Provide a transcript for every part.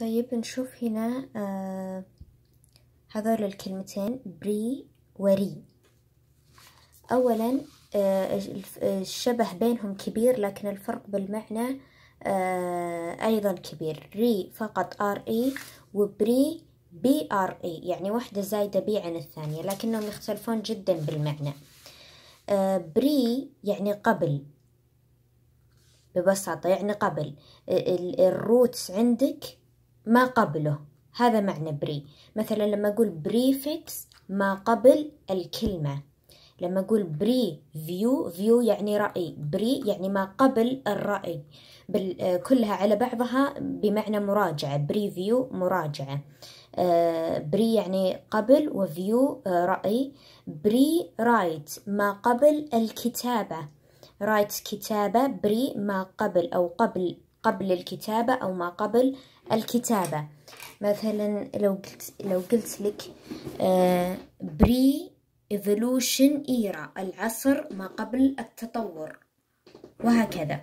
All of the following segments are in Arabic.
طيب نشوف هنا آه، هذول الكلمتين بري وري أولا آه، الشبه بينهم كبير لكن الفرق بالمعنى آه، أيضا كبير ري فقط ار اي وبري بي ار اي يعني واحدة زايدة بي عن الثانية لكنهم يختلفون جدا بالمعنى بري يعني قبل ببساطة يعني قبل الروتس عندك ما قبله هذا معنى بري مثلا لما أقول بريفكس ما قبل الكلمة لما أقول بري فيو فيو يعني رأي بري يعني ما قبل الرأي آه، كلها على بعضها بمعنى مراجعة بري فيو مراجعة آه، بري يعني قبل وفيو آه، رأي بري رايت ما قبل الكتابة رايت كتابة بري ما قبل أو قبل قبل الكتابة أو ما قبل الكتابة مثلا لو قلت لو قلت لك بري ايفولوشن ايرا العصر ما قبل التطور وهكذا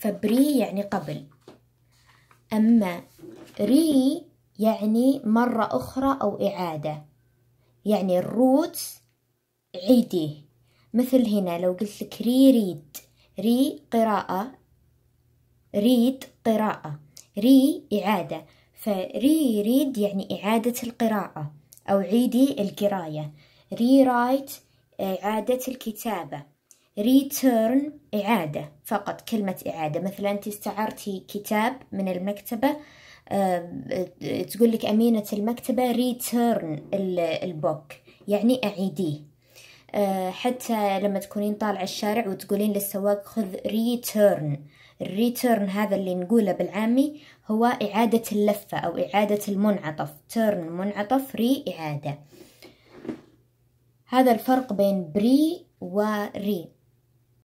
فبري يعني قبل أما ري يعني مرة أخرى أو إعادة يعني الروت عيديه مثل هنا لو قلت لك ري ريد ري قراءة ريد قراءة ري إعادة فري ريد يعني إعادة القراءة أو عيدي القراية ري رايت إعادة الكتابة ريتيرن إعادة فقط كلمة إعادة مثلا أنت استعرتي كتاب من المكتبة تقول لك أمينة المكتبة ريتيرن البوك يعني أعيديه آه، حتى لما تكونين طالعة الشارع وتقولين للسواق خذ ريتيرن الريتيرن هذا اللي نقوله بالعامي هو إعادة اللفة أو إعادة المنعطف تيرن منعطف ري إعادة هذا الفرق بين بري وري